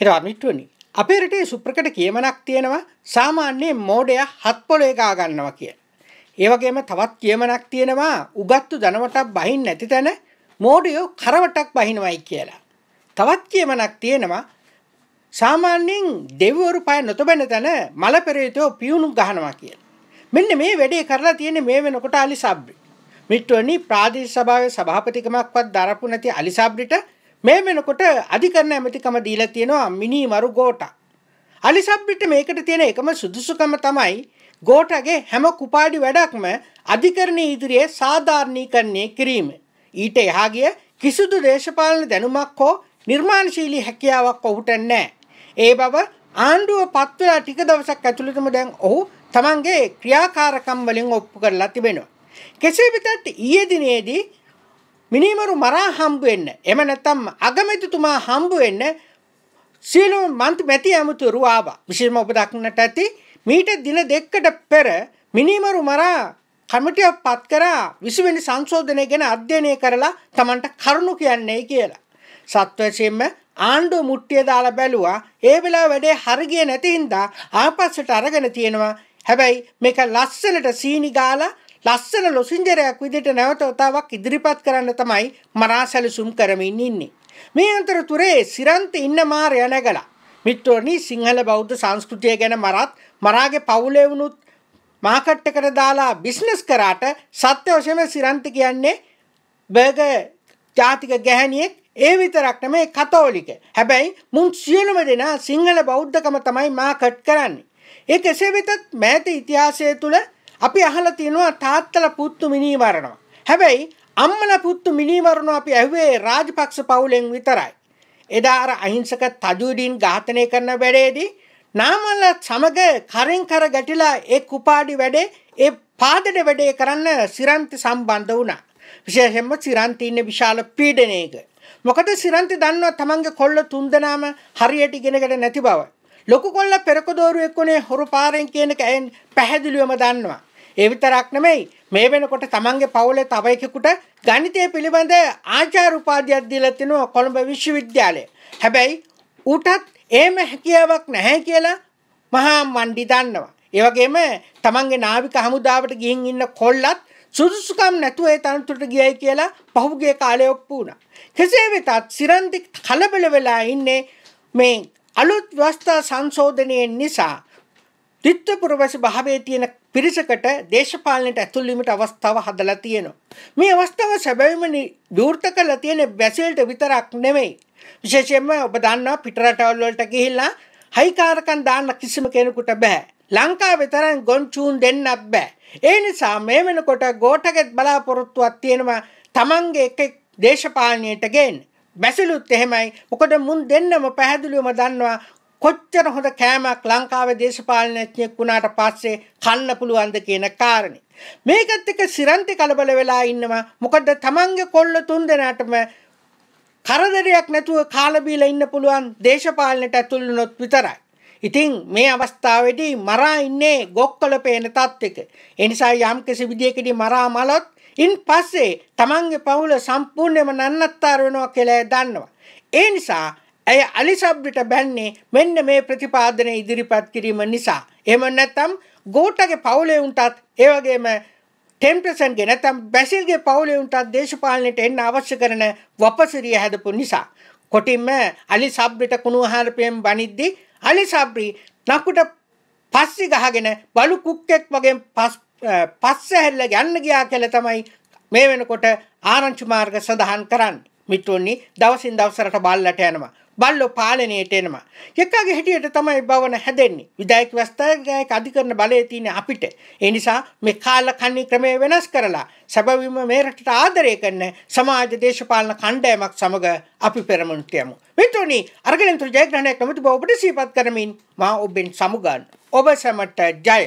හිරවර්මිට්ටුවනි අපේ රටේ සුප්‍රකට කියමනක් තියෙනවා සාමාන්‍යයේ මෝඩය හත් පොලේ ගා ගන්නවා කිය. ඒ වගේම තවත් කියමනක් තියෙනවා උගත්තු ධනවටක් බහින් නැති තැන මෝඩයෝ කරවටක් බහිනවයි කියලා. තවත් කියමනක් තියෙනවා සාමාන්‍යයෙන් දෙවරු පය නොතබැන තැන මලපෙරේතෝ පියුණු ගහනවා කිය. මෙන්න මේ වැඩේ කරලා තියෙන මේ වෙනකොට අලිසාබ්‍රි. මිට්ටුවනි ප්‍රාදේශ සභාවේ සභාපතිකමක්වත් දරපු නැති අලිසාබ්‍රිට මේ වෙනකොට අධිකරණ ඇමතිකම දීලා තියෙනවා මිනි මරු ගෝටා. අලිසබ්බිට මේකට තියෙන එකම සුදුසුකම තමයි ගෝටගේ හැම කුපාඩි වැඩක්ම අධිකරණ ඉදිරියේ සාධාරණීකරණය කිරීම. ඊට එහා ගිය කිසිදු දේශපාලන දැනුමක් හෝ නිර්මාණශීලී හැකියාවක් ඔහුට නැහැ. ඒ බව ආණ්ඩුව පත්වලා ටික දවසක් ඇතුළතම දැන් ඔහු තමන්ගේ ක්‍රියාකාරකම් වලින් ඔප්පු කරලා තිබෙනවා. කෙසේ වෙතත් ඊයේ දිනේදී මිනිමරු මරා හම්බ වෙන්න එම නැත්නම් අගමැතිතුමා හම්බ වෙන්න සියලු මන්ත් මැති ඇමතුරු ආවා විශේෂම ඔබ දක්නට ඇති මීට දින දෙකකට පෙර මිනිමරු මරා කමිටිය පත් කරා 20 වෙනි සංශෝධනය ගැන අධ්‍යයනය කරලා Tamanට කරුණු කියන්නේ කියලා සත්වශයෙන්ම ආණ්ඩුව මුට්ටිය දාලා බැලුවා ඒ වෙලාව වැඩේ හරිය නැති හින්දා ආපස්සට අරගෙන තියෙනවා හැබැයි මේක ලස්සනට සීනි ගාලා ලස්සන ලොසිංජරයක් විදිහට නැවත වතාවක් ඉදිරිපත් කරන්න තමයි මරා සැලසුම් කරමින් ඉන්නේ. මේ අතරතුරේ සිරන්ත ඉන්න මාරය නැගලා මිත්‍රෝනි සිංහල බෞද්ධ සංස්කෘතිය ගැන මරත් මරාගේ පවුලේ වුණුත් මාකට් එකට දාලා බිස්නස් කරාට සත්‍ය වශයෙන්ම සිරන්ත කියන්නේ බර්ගර් ජාතික ගැහැණියෙක් ඒ විතරක් නෙමේ කතෝලික. හැබැයි මුන් සියලුම දෙනා සිංහල බෞද්ධකම තමයි මාකට් කරන්නේ. ඒක එසේ වෙතත් මෑත ඉතිහාසය තුළ අපි අහලා තියෙනවා තාත්තලා පුත්තු මිනී මරනවා. හැබැයි අම්මලා පුත්තු මිනී මරනවා අපි ඇහුවේ රාජපක්ෂ පවුලෙන් විතරයි. එදා අර අහිංසක තජුඩීන් ඝාතනය කරන වැඩේදී නාමල සමග කරෙන් කර ගැටිලා ඒ කුපාඩි වැඩේ ඒ පාදඩ වැඩේ කරන්න සිරන්ති සම්බන්ධ වුණා. විශේෂයෙන්ම සිරන්ති ඉන්නේ විශාල පීඩනයක. මොකද සිරන්ති දන්නවා තමන්ගේ කොල්ල තුන්දෙනාම හරියට ඉගෙනගෙන නැති බව. ලොකු කොල්ල පෙරකදෝරුවෙක් වුණේ හොරු පාරෙන් කියන එක ඇයෙන් පැහැදිලිවම දන්නවා. ඒ විතරක් නෙමෙයි මේ වෙනකොට තමන්ගේ පවුලේ තව එකෙකුට ගණිතය පිළිබඳ ආචාර්ය උපාධියක් දීලා තිනවා කොළඹ විශ්වවිද්‍යාලය. හැබැයි ඌටත් එහෙම හැකියාවක් නැහැ කියලා මහා මණ්ඩි දන්නවා. ඒ වගේම තමන්ගේ නාවික හමුදාවට ගිහින් ඉන්න කොල්ලත් සුදුසුකම් නැතුව ඒ තනතුරට ගියයි කියලා පහුගිය කාලේ ඔප්පු වුණා. කෙසේ වෙතත් සිරන්ති කලබල වෙලා ඉන්නේ මේ අලුත් ව්‍යවස්ථා සංශෝධනයෙන් නිසා ත්‍රිත්වපුරවැසි භාවයේ තියෙන පිරිසකට දේශපාලනයට ඇතුල්වීමට අවස්ථාව හදලා තියෙනවා. මේ අවස්ථාව සැබවින්ම විවෘත කරලා තියෙන බැසල්ට විතරක් නෙමෙයි. විශේෂයෙන්ම ඔබ දන්නවා පිටරටවල් වලට ගිහිල්ලා හයිකාරකම් දාන්න කිසිම කෙනෙකුට බෑ. ලංකාවේ තරම් ගොන්චුන් දෙන්නත් බෑ. ඒ නිසා මේ වෙනකොට ගෝඨගෙත් බලාපොරොත්තුවක් තියෙනවා Tamange එක දේශපාලනයට ගේන්න. බැසලුත් එහෙමයි. මොකද මුන් දෙන්නම පැහැදිලිවම දන්නවා කොච්චර හොඳ කෑමක් ලංකාවේ දේශපාලනඥයෙක් වුණාට පස්සේ කන්න පුළුවන්ද කියන කාරණේ. මේකත් එක්ක සිරන්ති කලබල වෙලා ඉන්නවා. මොකද තමන්ගේ කොල්ල තුන් දෙනාටම කරදරයක් නැතුව කාලා ඉන්න පුළුවන් දේශපාලනයට ඇතුල් වුණොත් විතරයි. ඉතින් මේ අවස්ථාවේදී මරා ඉන්නේ ගොක්කොල පේන තත්ත්වෙක. ඒ නිසා යම්කිසි විදියකදී මරා මලොත් ඉන් පස්සේ තමන්ගේ පවුල සම්පූර්ණයෙන්ම නන්නත්තර වෙනවා කියලා දන්නවා. ඒ නිසා ඇය අලිසබ්රිට බැන්නේ මෙන්න මේ ප්‍රතිපාදනය ඉදිරිපත් කිරීම නිසා. එහෙම නැත්නම් ගෝටගේ පවුලේ උන්ටත් ඒ වගේම ටෙම්පර්සන්ගේ නැත්නම් බැසිල්ගේ පවුලේ උන්ටත් දේශපාලනයට එන්න අවශ්‍ය කරන වපසිරිය හැදපු නිසා. කොටින්ම අලිසබ්රිට කුණුහරුපෙන් බනිද්දි අලිසබ්රි නකුට පස්සි ගහගෙන බලු කුක්කෙක් වගේ පස්ස හැල්ල යන්න ගියා කියලා තමයි මේ වෙනකොට ආරංචි මාර්ග සඳහන් කරන්නේ. මිතුන්නේ දවසින් දවසට බල්ලට යනවා. බල්ලෝ පාලනයට එනවා. එකගේ හැටියට තමයි භවන හැදෙන්නේ. විධායක ව්‍යවස්ථායක අධිකරණ බලය තියෙන අපිට. ඒ නිසා මේ කාලකන්ණි ක්‍රමය වෙනස් කරලා සැබවින්ම මේ රටට ආදරය කරන සමාජ දේශපාලන කණ්ඩායමක් සමග අපි පෙරමුණට යමු. මෙතුණි අරගෙන තුරු ජයග්‍රහණයක් කමිටු බව ඔබට සිහිපත් කරමින් මා ඔබෙන් සමුගන්. ඔබ සැමට ජය.